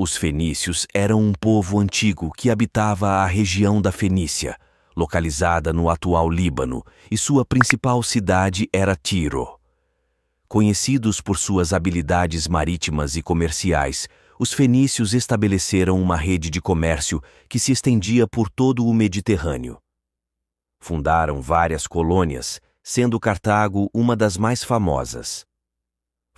Os fenícios eram um povo antigo que habitava a região da Fenícia, localizada no atual Líbano, e sua principal cidade era Tiro. Conhecidos por suas habilidades marítimas e comerciais, os fenícios estabeleceram uma rede de comércio que se estendia por todo o Mediterrâneo. Fundaram várias colônias, sendo Cartago uma das mais famosas.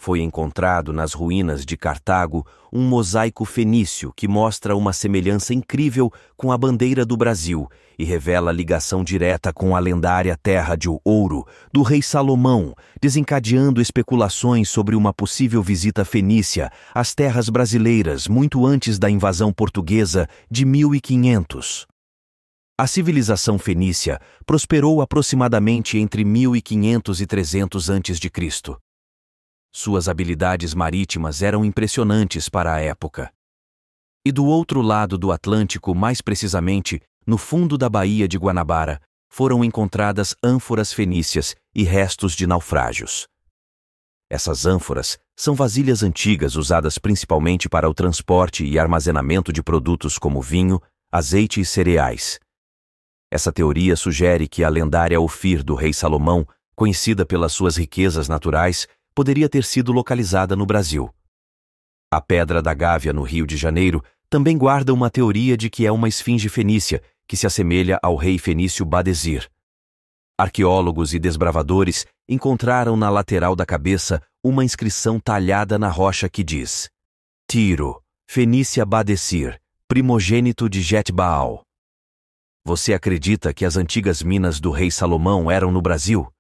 Foi encontrado nas ruínas de Cartago um mosaico fenício que mostra uma semelhança incrível com a bandeira do Brasil e revela ligação direta com a lendária terra de ouro do rei Salomão, desencadeando especulações sobre uma possível visita fenícia às terras brasileiras muito antes da invasão portuguesa de 1500. A civilização fenícia prosperou aproximadamente entre 1500 e 300 a.C. Suas habilidades marítimas eram impressionantes para a época. E do outro lado do Atlântico, mais precisamente, no fundo da Baía de Guanabara, foram encontradas ânforas fenícias e restos de naufrágios. Essas ânforas são vasilhas antigas usadas principalmente para o transporte e armazenamento de produtos como vinho, azeite e cereais. Essa teoria sugere que a lendária Ofir do rei Salomão, conhecida pelas suas riquezas naturais, poderia ter sido localizada no Brasil. A Pedra da Gávea, no Rio de Janeiro, também guarda uma teoria de que é uma esfinge fenícia que se assemelha ao rei fenício Badesir. Arqueólogos e desbravadores encontraram na lateral da cabeça uma inscrição talhada na rocha que diz: Tiro, Fenícia Badesir, primogênito de Jetbaal. Você acredita que as antigas minas do rei Salomão eram no Brasil?